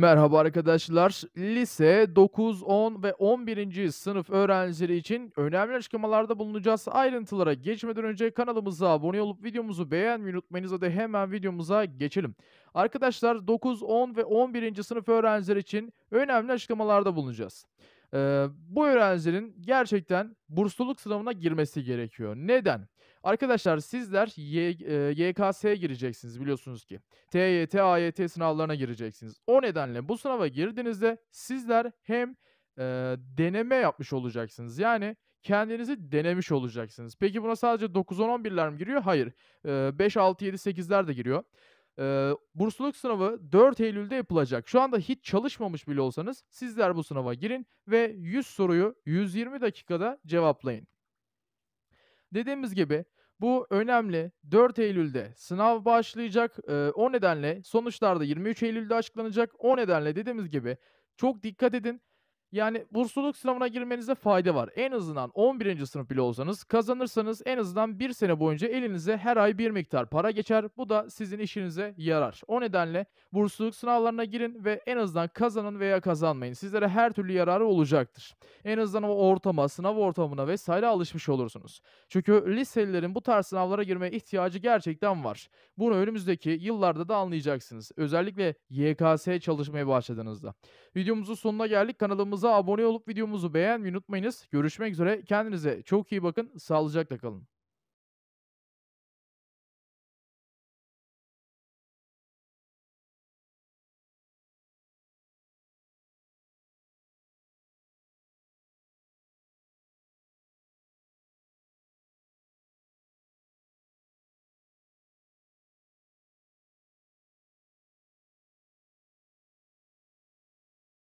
Merhaba arkadaşlar. Lise 9, 10 ve 11. sınıf öğrencileri için önemli açıklamalarda bulunacağız. Ayrıntılara geçmeden önce kanalımıza abone olup videomuzu beğenmeyi unutmayınız. Hadi hemen videomuza geçelim. Arkadaşlar 9, 10 ve 11. sınıf öğrencileri için önemli açıklamalarda bulunacağız. Ee, bu öğrencilerin gerçekten bursluluk sınavına girmesi gerekiyor. Neden? Arkadaşlar sizler y, e, YKS'ye gireceksiniz biliyorsunuz ki. TYT, AYT sınavlarına gireceksiniz. O nedenle bu sınava girdiğinizde sizler hem e, deneme yapmış olacaksınız. Yani kendinizi denemiş olacaksınız. Peki buna sadece 9-10-11'ler mi giriyor? Hayır. E, 5-6-7-8'ler de giriyor. Ee, bursluluk sınavı 4 Eylül'de yapılacak. Şu anda hiç çalışmamış bile olsanız sizler bu sınava girin ve 100 soruyu 120 dakikada cevaplayın. Dediğimiz gibi bu önemli. 4 Eylül'de sınav başlayacak. Ee, o nedenle sonuçlar da 23 Eylül'de açıklanacak. O nedenle dediğimiz gibi çok dikkat edin. Yani bursluluk sınavına girmenize fayda var. En azından 11. sınıf bile olsanız kazanırsanız en azından bir sene boyunca elinize her ay bir miktar para geçer. Bu da sizin işinize yarar. O nedenle bursluluk sınavlarına girin ve en azından kazanın veya kazanmayın. Sizlere her türlü yararı olacaktır. En azından o ortama, sınav ortamına vesaire alışmış olursunuz. Çünkü liselilerin bu tarz sınavlara girmeye ihtiyacı gerçekten var. Bunu önümüzdeki yıllarda da anlayacaksınız. Özellikle YKS çalışmaya başladığınızda. Videomuzun sonuna geldik. Kanalımız Kanalımıza abone olup videomuzu beğenmeyi unutmayınız. Görüşmek üzere. Kendinize çok iyi bakın. Sağlıcakla kalın.